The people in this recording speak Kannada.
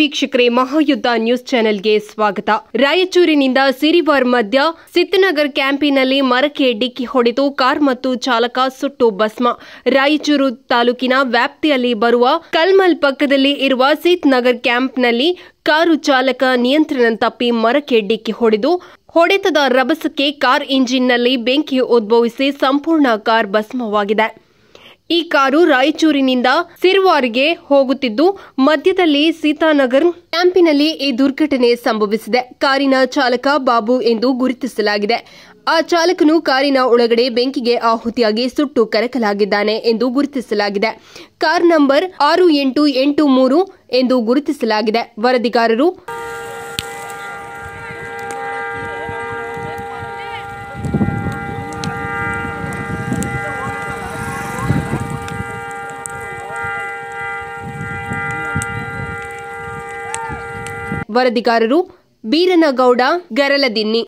ವೀಕ್ಷಕರೇ ಮಹಾಯುದ್ಧ ನ್ಯೂಸ್ ಚಾನೆಲ್ಗೆ ಸ್ವಾಗತ ರಾಯಚೂರಿನಿಂದ ಸಿರಿವಾರ್ ಮಧ್ಯ ಸಿದ್ದನಗರ್ ಕ್ಯಾಂಪಿನಲ್ಲಿ ಮರಕ್ಕೆ ಡಿಕ್ಕಿ ಹೊಡೆದು ಕಾರ್ ಮತ್ತು ಚಾಲಕ ಸುಟ್ಟು ಭಸ್ಮ ರಾಯಚೂರು ತಾಲೂಕಿನ ವ್ಯಾಪ್ತಿಯಲ್ಲಿ ಬರುವ ಕಲ್ಮಲ್ ಪಕ್ಕದಲ್ಲಿ ಇರುವ ಸಿದ್ದನಗರ್ ಕ್ಯಾಂಪ್ನಲ್ಲಿ ಕಾರು ಚಾಲಕ ನಿಯಂತ್ರಣ ತಪ್ಪಿ ಮರಕ್ಕೆ ಡಿಕ್ಕಿ ಹೊಡೆದು ಹೊಡೆತದ ರಭಸಕ್ಕೆ ಕಾರ್ ಇಂಜಿನ್ನಲ್ಲಿ ಬೆಂಕಿ ಉದ್ಭವಿಸಿ ಸಂಪೂರ್ಣ ಕಾರ್ ಭಸ್ಮವಾಗಿದೆ ಈ ಕಾರು ರಾಯಚೂರಿನಿಂದ ಸಿರ್ವಾರ್ಗೆ ಹೋಗುತ್ತಿದ್ದು ಮಧ್ಯದಲ್ಲಿ ಸೀತಾನಗರ್ ಕ್ಯಾಂಪಿನಲ್ಲಿ ಈ ದುರ್ಘಟನೆ ಸಂಭವಿಸಿದೆ ಕಾರಿನ ಚಾಲಕ ಬಾಬು ಎಂದು ಗುರುತಿಸಲಾಗಿದೆ ಆ ಚಾಲಕನು ಕಾರಿನ ಒಳಗಡೆ ಬೆಂಕಿಗೆ ಆಹುತಿಯಾಗಿ ಸುಟ್ಟು ಕರಕಲಾಗಿದ್ದಾನೆ ಎಂದು ಗುರುತಿಸಲಾಗಿದೆ ಕಾರ್ ನಂಬರ್ ಆರು ಎಂಟು ಎಂಟು ಮೂರು ಎಂದು ಗುರುತಿಸಲಾಗಿದೆ ವರದಿಗಾರರು ವರದಿಗಾರರು ಬೀರನಗೌಡ ಗರಲದಿನ್ನಿ